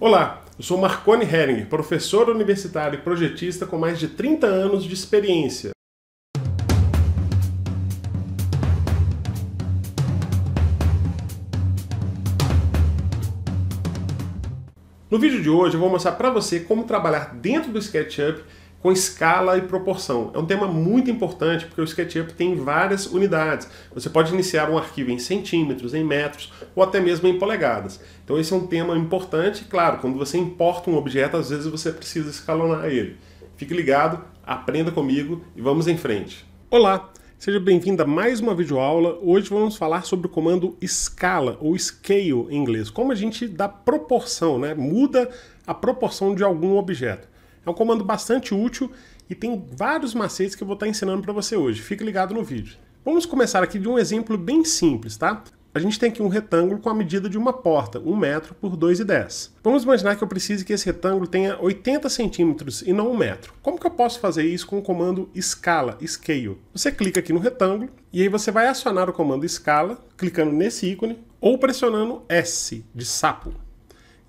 Olá, eu sou Marcone Hering, professor universitário e projetista com mais de 30 anos de experiência. No vídeo de hoje eu vou mostrar para você como trabalhar dentro do SketchUp com escala e proporção. É um tema muito importante porque o SketchUp tem várias unidades. Você pode iniciar um arquivo em centímetros, em metros ou até mesmo em polegadas. Então esse é um tema importante. Claro, quando você importa um objeto, às vezes você precisa escalonar ele. Fique ligado, aprenda comigo e vamos em frente. Olá, seja bem-vindo a mais uma videoaula. Hoje vamos falar sobre o comando escala ou scale em inglês. Como a gente dá proporção, né? Muda a proporção de algum objeto. É um comando bastante útil e tem vários macetes que eu vou estar tá ensinando para você hoje. Fique ligado no vídeo. Vamos começar aqui de um exemplo bem simples, tá? A gente tem aqui um retângulo com a medida de uma porta, 1 metro por 2,10. Vamos imaginar que eu precise que esse retângulo tenha 80 centímetros e não 1 metro. Como que eu posso fazer isso com o comando escala, scale? Você clica aqui no retângulo e aí você vai acionar o comando escala, clicando nesse ícone ou pressionando S de sapo.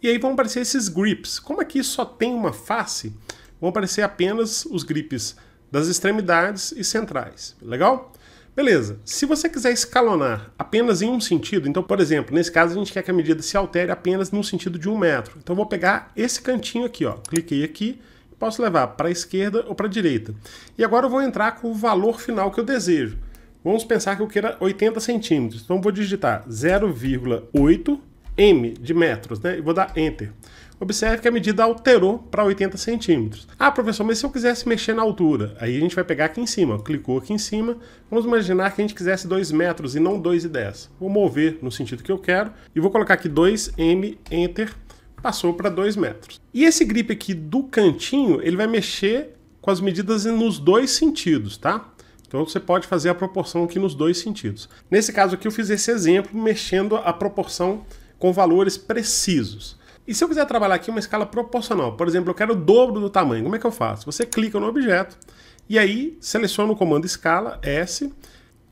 E aí vão aparecer esses grips. Como aqui só tem uma face, vão aparecer apenas os grips das extremidades e centrais. Legal? Beleza. Se você quiser escalonar apenas em um sentido, então, por exemplo, nesse caso a gente quer que a medida se altere apenas no sentido de um metro. Então vou pegar esse cantinho aqui, ó. cliquei aqui, posso levar para a esquerda ou para a direita. E agora eu vou entrar com o valor final que eu desejo. Vamos pensar que eu queira 80 centímetros. Então vou digitar 0,8 m de metros, né? E vou dar Enter. Observe que a medida alterou para 80 centímetros. Ah, professor, mas se eu quisesse mexer na altura? Aí a gente vai pegar aqui em cima. Clicou aqui em cima. Vamos imaginar que a gente quisesse 2 metros e não 2,10. Vou mover no sentido que eu quero. E vou colocar aqui 2M, Enter. Passou para 2 metros. E esse grip aqui do cantinho, ele vai mexer com as medidas nos dois sentidos, tá? Então você pode fazer a proporção aqui nos dois sentidos. Nesse caso aqui eu fiz esse exemplo mexendo a proporção com valores precisos. E se eu quiser trabalhar aqui uma escala proporcional, por exemplo, eu quero o dobro do tamanho, como é que eu faço? Você clica no objeto e aí seleciona o comando escala S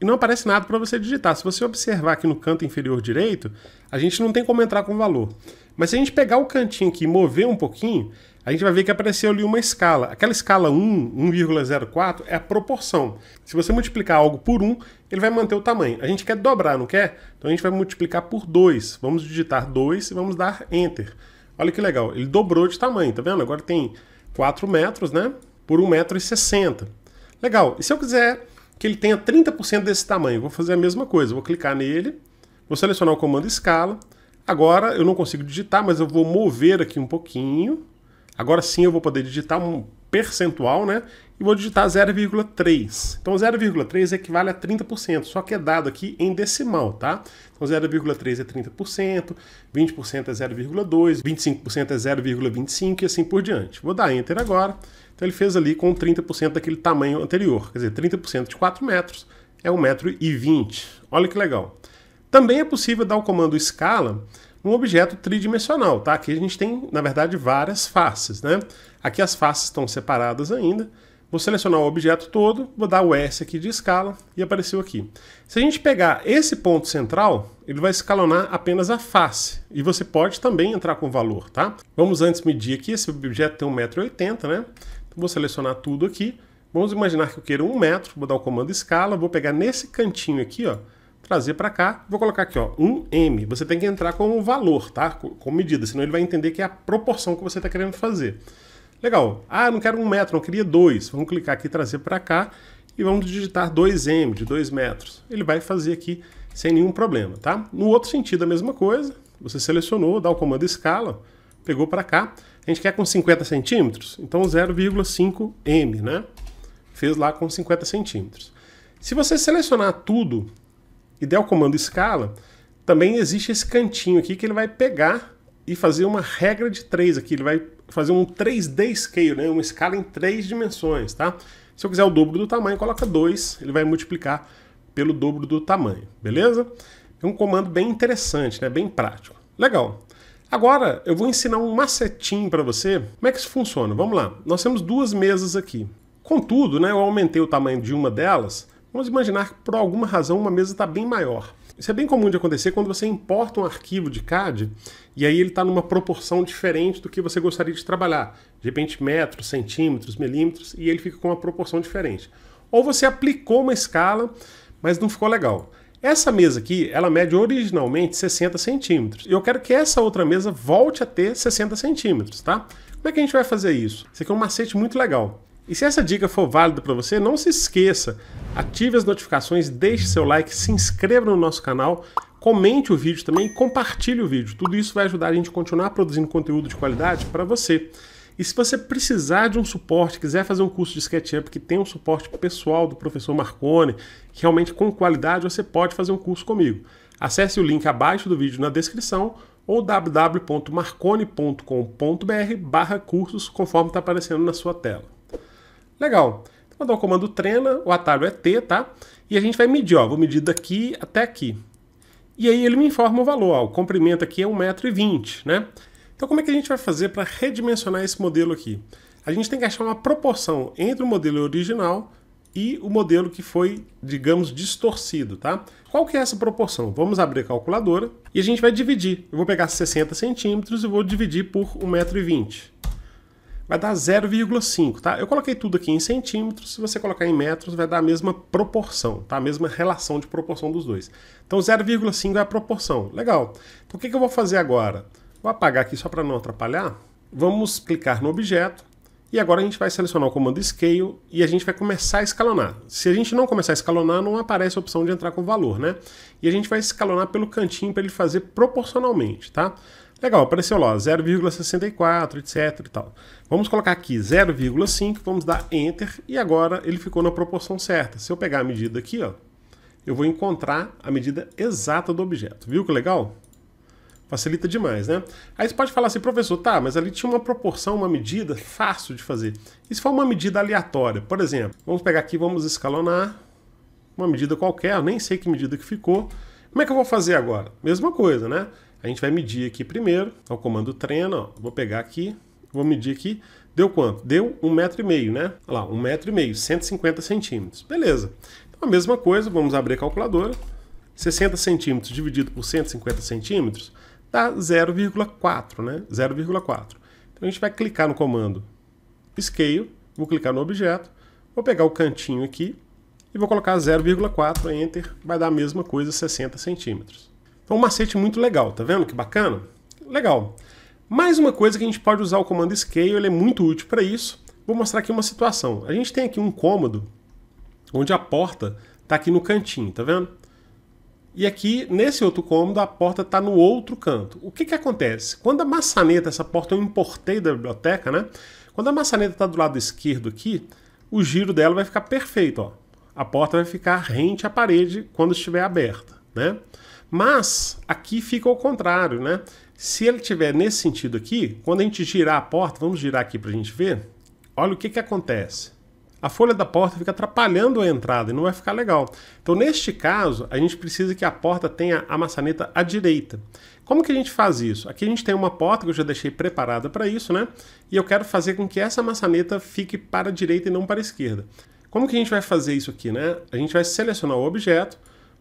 e não aparece nada para você digitar. Se você observar aqui no canto inferior direito, a gente não tem como entrar com valor. Mas se a gente pegar o cantinho aqui e mover um pouquinho, a gente vai ver que apareceu ali uma escala. Aquela escala 1, 1,04 é a proporção. Se você multiplicar algo por 1, ele vai manter o tamanho. A gente quer dobrar, não quer? Então a gente vai multiplicar por 2. Vamos digitar 2 e vamos dar Enter. Olha que legal, ele dobrou de tamanho, tá vendo? Agora tem 4 metros, né? Por 1,60m. Legal, e se eu quiser que ele tenha 30% desse tamanho, vou fazer a mesma coisa. Vou clicar nele, vou selecionar o comando escala, Agora eu não consigo digitar, mas eu vou mover aqui um pouquinho. Agora sim eu vou poder digitar um percentual, né? E vou digitar 0,3. Então 0,3 equivale a 30%, só que é dado aqui em decimal, tá? Então 0,3 é 30%, 20% é 0,2, 25% é 0,25 e assim por diante. Vou dar enter agora. Então ele fez ali com 30% daquele tamanho anterior, quer dizer, 30% de 4 metros é 1,20 metro. Olha que legal. Também é possível dar o comando escala num objeto tridimensional, tá? Aqui a gente tem, na verdade, várias faces, né? Aqui as faces estão separadas ainda. Vou selecionar o objeto todo, vou dar o S aqui de escala e apareceu aqui. Se a gente pegar esse ponto central, ele vai escalonar apenas a face. E você pode também entrar com valor, tá? Vamos antes medir aqui, esse objeto tem 1,80m, né? Então, vou selecionar tudo aqui. Vamos imaginar que eu queira 1 metro, vou dar o comando escala, vou pegar nesse cantinho aqui, ó, trazer para cá, vou colocar aqui, ó, 1M. Você tem que entrar com o valor, tá? Com medida, senão ele vai entender que é a proporção que você está querendo fazer. Legal. Ah, não quero um metro, não queria dois. Vamos clicar aqui, trazer para cá e vamos digitar 2M, de 2 metros. Ele vai fazer aqui sem nenhum problema, tá? No outro sentido, a mesma coisa. Você selecionou, dá o comando escala, pegou para cá. A gente quer com 50 centímetros, então 0,5M, né? Fez lá com 50 centímetros. Se você selecionar tudo e der o comando escala, também existe esse cantinho aqui que ele vai pegar e fazer uma regra de 3 aqui. Ele vai fazer um 3D scale, né? uma escala em 3 dimensões. Tá? Se eu quiser o dobro do tamanho, coloca 2, ele vai multiplicar pelo dobro do tamanho, beleza? É um comando bem interessante, né? bem prático. Legal. Agora eu vou ensinar um macetinho para você. Como é que isso funciona? Vamos lá. Nós temos duas mesas aqui. Contudo, né, eu aumentei o tamanho de uma delas Vamos imaginar que por alguma razão uma mesa está bem maior. Isso é bem comum de acontecer quando você importa um arquivo de CAD e aí ele está numa proporção diferente do que você gostaria de trabalhar. De repente, metros, centímetros, milímetros, e ele fica com uma proporção diferente. Ou você aplicou uma escala, mas não ficou legal. Essa mesa aqui, ela mede originalmente 60 centímetros. E eu quero que essa outra mesa volte a ter 60 centímetros, tá? Como é que a gente vai fazer isso? Isso aqui é um macete muito legal. E se essa dica for válida para você, não se esqueça, ative as notificações, deixe seu like, se inscreva no nosso canal, comente o vídeo também e compartilhe o vídeo. Tudo isso vai ajudar a gente a continuar produzindo conteúdo de qualidade para você. E se você precisar de um suporte, quiser fazer um curso de SketchUp que tem um suporte pessoal do professor Marcone, realmente com qualidade você pode fazer um curso comigo. Acesse o link abaixo do vídeo na descrição ou www.marcone.com.br barra cursos, conforme está aparecendo na sua tela. Legal. Então, vou dar o comando treina, o atalho é T, tá? E a gente vai medir, ó, vou medir daqui até aqui. E aí ele me informa o valor, ó, o comprimento aqui é 1,20m, né? Então como é que a gente vai fazer para redimensionar esse modelo aqui? A gente tem que achar uma proporção entre o modelo original e o modelo que foi, digamos, distorcido, tá? Qual que é essa proporção? Vamos abrir a calculadora e a gente vai dividir. Eu vou pegar 60 centímetros e vou dividir por 1,20m vai dar 0,5, tá? Eu coloquei tudo aqui em centímetros, se você colocar em metros, vai dar a mesma proporção, tá? A mesma relação de proporção dos dois. Então 0,5 é a proporção, legal. Então o que, que eu vou fazer agora? Vou apagar aqui só para não atrapalhar. Vamos clicar no objeto e agora a gente vai selecionar o comando Scale e a gente vai começar a escalonar. Se a gente não começar a escalonar, não aparece a opção de entrar com valor, né? E a gente vai escalonar pelo cantinho para ele fazer proporcionalmente, tá? Legal, apareceu lá 0,64, etc e tal. Vamos colocar aqui 0,5, vamos dar Enter e agora ele ficou na proporção certa. Se eu pegar a medida aqui, ó, eu vou encontrar a medida exata do objeto. Viu que legal? Facilita demais, né? Aí você pode falar assim, professor, tá, mas ali tinha uma proporção, uma medida fácil de fazer. E se for uma medida aleatória, por exemplo, vamos pegar aqui, vamos escalonar uma medida qualquer, eu nem sei que medida que ficou. Como é que eu vou fazer agora? Mesma coisa, né? A gente vai medir aqui primeiro, é o comando treina, ó. vou pegar aqui, vou medir aqui, deu quanto? Deu um metro e meio, né? Olha lá, um metro e meio, 150 centímetros, beleza. Então a mesma coisa, vamos abrir a calculadora, 60 centímetros dividido por 150 centímetros dá 0,4, né? 0,4. Então a gente vai clicar no comando Scale, vou clicar no objeto, vou pegar o cantinho aqui e vou colocar 0,4, Enter, vai dar a mesma coisa, 60 centímetros. É um macete muito legal, tá vendo que bacana? Legal. Mais uma coisa que a gente pode usar o comando scale, ele é muito útil para isso. Vou mostrar aqui uma situação. A gente tem aqui um cômodo onde a porta está aqui no cantinho, tá vendo? E aqui, nesse outro cômodo, a porta está no outro canto. O que, que acontece? Quando a maçaneta, essa porta eu importei da biblioteca, né? Quando a maçaneta está do lado esquerdo aqui, o giro dela vai ficar perfeito, ó. A porta vai ficar rente à parede quando estiver aberta, né? Mas aqui fica o contrário, né? Se ele tiver nesse sentido aqui, quando a gente girar a porta, vamos girar aqui para a gente ver, olha o que, que acontece. A folha da porta fica atrapalhando a entrada e não vai ficar legal. Então, neste caso, a gente precisa que a porta tenha a maçaneta à direita. Como que a gente faz isso? Aqui a gente tem uma porta que eu já deixei preparada para isso, né? E eu quero fazer com que essa maçaneta fique para a direita e não para a esquerda. Como que a gente vai fazer isso aqui, né? A gente vai selecionar o objeto,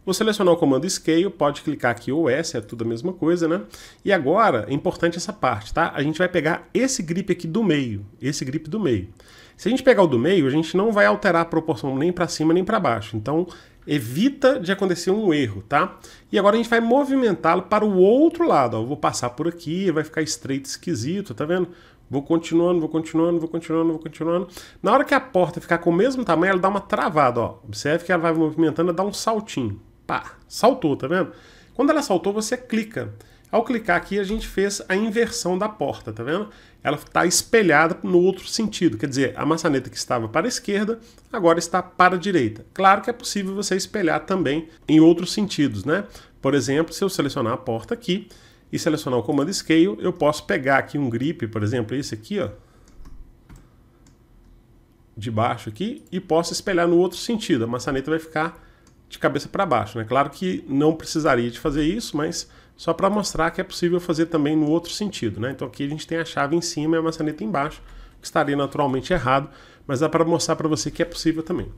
Vou selecionar o comando Scale, pode clicar aqui ou S, é tudo a mesma coisa, né? E agora, é importante essa parte, tá? A gente vai pegar esse grip aqui do meio, esse grip do meio. Se a gente pegar o do meio, a gente não vai alterar a proporção nem para cima nem para baixo. Então, evita de acontecer um erro, tá? E agora a gente vai movimentá-lo para o outro lado. Ó. vou passar por aqui, vai ficar estreito, esquisito, tá vendo? Vou continuando, vou continuando, vou continuando, vou continuando. Na hora que a porta ficar com o mesmo tamanho, ela dá uma travada, ó. Observe que ela vai movimentando, ela dá um saltinho. Pá, saltou, tá vendo? Quando ela saltou, você clica. Ao clicar aqui, a gente fez a inversão da porta, tá vendo? Ela está espelhada no outro sentido, quer dizer, a maçaneta que estava para a esquerda agora está para a direita. Claro que é possível você espelhar também em outros sentidos, né? Por exemplo, se eu selecionar a porta aqui e selecionar o comando Scale, eu posso pegar aqui um grip, por exemplo, esse aqui, ó, de baixo aqui, e posso espelhar no outro sentido. A maçaneta vai ficar de cabeça para baixo. Né? Claro que não precisaria de fazer isso, mas só para mostrar que é possível fazer também no outro sentido. Né? Então aqui a gente tem a chave em cima e a maçaneta embaixo, que estaria naturalmente errado, mas dá para mostrar para você que é possível também.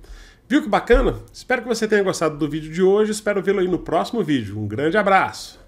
Viu que bacana? Espero que você tenha gostado do vídeo de hoje, espero vê-lo aí no próximo vídeo. Um grande abraço!